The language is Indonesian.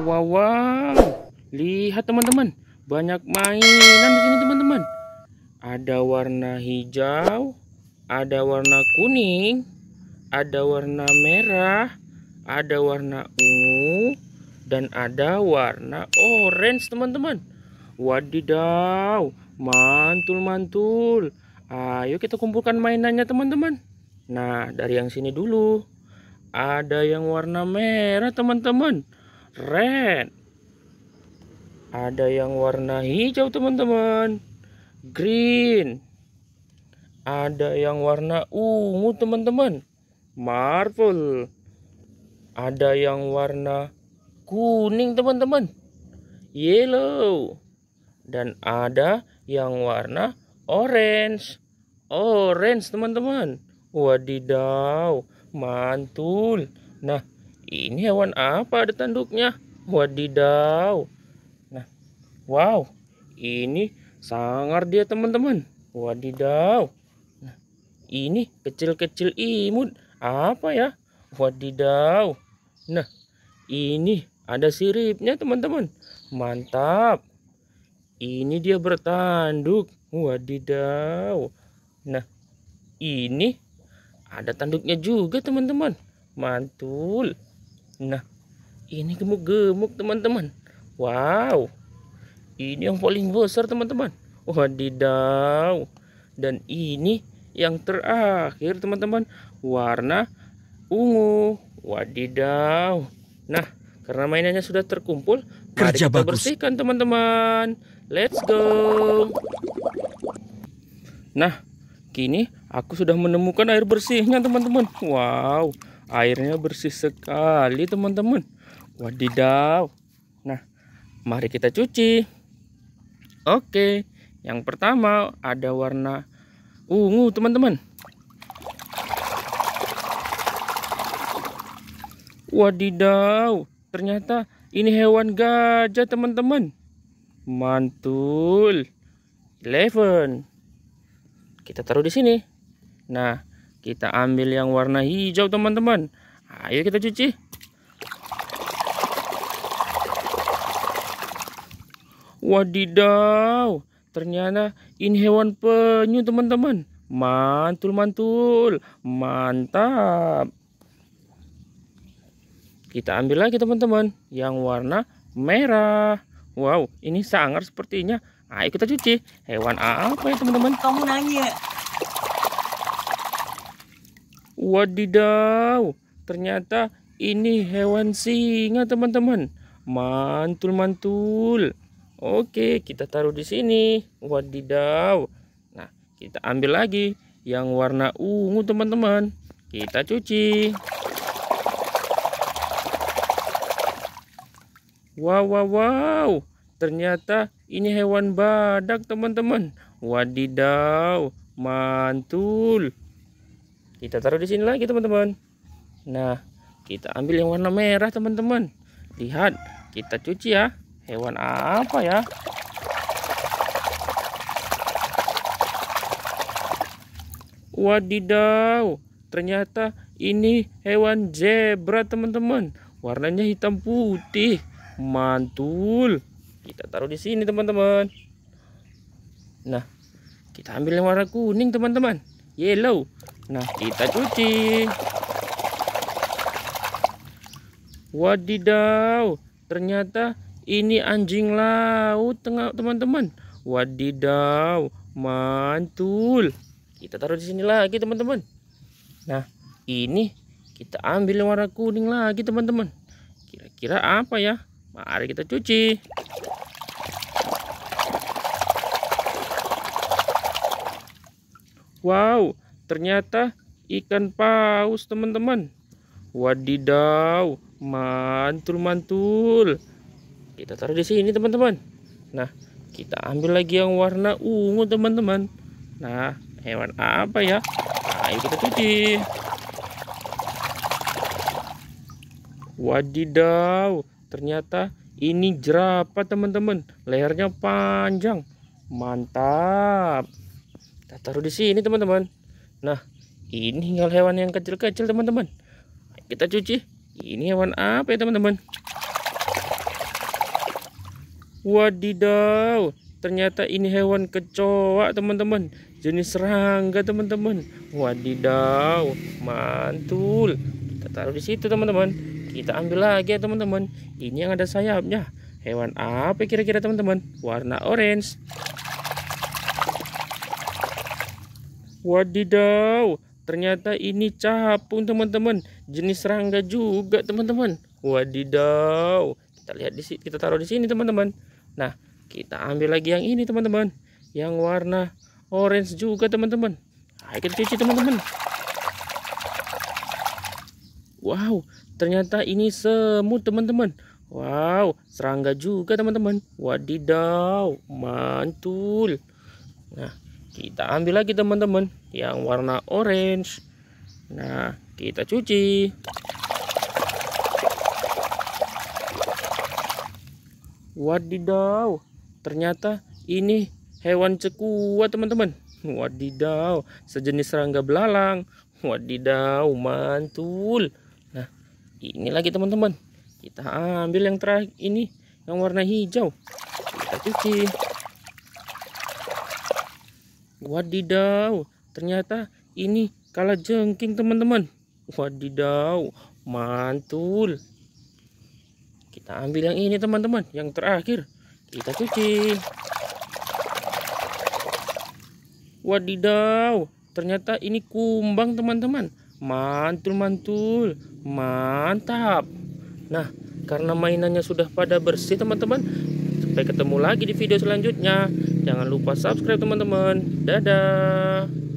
Wow, wow, wow. Lihat teman-teman, banyak mainan di sini teman-teman. Ada warna hijau, ada warna kuning, ada warna merah, ada warna ungu, dan ada warna orange teman-teman. Wadidaw, mantul-mantul. Ayo kita kumpulkan mainannya teman-teman. Nah, dari yang sini dulu. Ada yang warna merah teman-teman red ada yang warna hijau teman-teman green ada yang warna ungu teman-teman Marvel, ada yang warna kuning teman-teman yellow dan ada yang warna orange orange teman-teman wadidaw mantul nah ini hewan apa ada tanduknya? Wadidaw. Nah, wow. Ini sangar dia teman-teman. Wadidaw. Nah, ini kecil-kecil imut. Apa ya? Wadidaw. Nah, ini ada siripnya teman-teman. Mantap. Ini dia bertanduk. Wadidaw. Nah, ini ada tanduknya juga teman-teman. Mantul. Nah, ini gemuk-gemuk teman-teman. Wow. Ini yang paling besar teman-teman. Wadidaw. Dan ini yang terakhir teman-teman. Warna ungu. Wadidaw. Nah, karena mainannya sudah terkumpul, mari kita bagus. bersihkan teman-teman. Let's go. Nah, kini aku sudah menemukan air bersihnya teman-teman. Wow airnya bersih sekali teman-teman wadidaw nah mari kita cuci oke yang pertama ada warna ungu teman-teman wadidaw ternyata ini hewan gajah teman-teman mantul eleven. kita taruh di sini nah kita ambil yang warna hijau teman-teman. Ayo kita cuci. Wadidaw. Ternyata ini hewan penyu teman-teman. Mantul mantul. Mantap. Kita ambil lagi teman-teman. Yang warna merah. Wow, ini sangar sepertinya. Ayo kita cuci. Hewan apa ya teman-teman? Kamu nanya. Wadidaw, ternyata ini hewan singa teman-teman. Mantul-mantul. Oke, kita taruh di sini. Wadidaw. Nah, kita ambil lagi yang warna ungu teman-teman. Kita cuci. Wow, wow, wow. Ternyata ini hewan badak teman-teman. Wadidaw. Mantul kita taruh di sini lagi teman-teman nah kita ambil yang warna merah teman-teman lihat kita cuci ya hewan apa ya wadidaw ternyata ini hewan zebra teman-teman warnanya hitam putih mantul kita taruh di sini teman-teman nah kita ambil yang warna kuning teman-teman yellow Nah, kita cuci. Wadidaw, ternyata ini anjing laut tengah teman-teman. Wadidaw, mantul. Kita taruh di sini lagi teman-teman. Nah, ini kita ambil yang warna kuning lagi teman-teman. Kira-kira apa ya? Mari kita cuci. Wow, ternyata ikan paus teman-teman wadidaw mantul mantul kita taruh di sini teman-teman nah kita ambil lagi yang warna ungu teman-teman nah hewan apa ya nah, ayo kita cuci wadidaw ternyata ini jerapah teman-teman lehernya panjang mantap kita taruh di sini teman-teman Nah, ini tinggal hewan yang kecil-kecil teman-teman. Kita cuci. Ini hewan apa ya teman-teman? Wadidaw, ternyata ini hewan kecoa teman-teman. Jenis serangga teman-teman. Wadidaw, mantul. Kita taruh di situ teman-teman. Kita ambil lagi ya teman-teman. Ini yang ada sayapnya. Hewan apa ya kira-kira teman-teman? Warna orange. Wadidaw, ternyata ini capung teman-teman. Jenis serangga juga teman-teman. Wadidaw. Kita lihat di sini, kita taruh di sini teman-teman. Nah, kita ambil lagi yang ini teman-teman. Yang warna orange juga teman-teman. Ayo nah, kita cuci teman-teman. Wow, ternyata ini semut teman-teman. Wow, serangga juga teman-teman. Wadidaw, mantul. Nah, kita ambil lagi teman-teman yang warna orange nah kita cuci wadidaw ternyata ini hewan cekua teman-teman wadidaw sejenis serangga belalang wadidaw mantul nah ini lagi teman-teman kita ambil yang terakhir ini yang warna hijau kita cuci Wadidaw, ternyata ini kala jengking teman-teman. Wadidaw, mantul. Kita ambil yang ini teman-teman, yang terakhir. Kita cuci. Wadidaw, ternyata ini kumbang teman-teman. Mantul-mantul, mantap. Nah, karena mainannya sudah pada bersih teman-teman, Sampai ketemu lagi di video selanjutnya. Jangan lupa subscribe teman-teman. Dadah.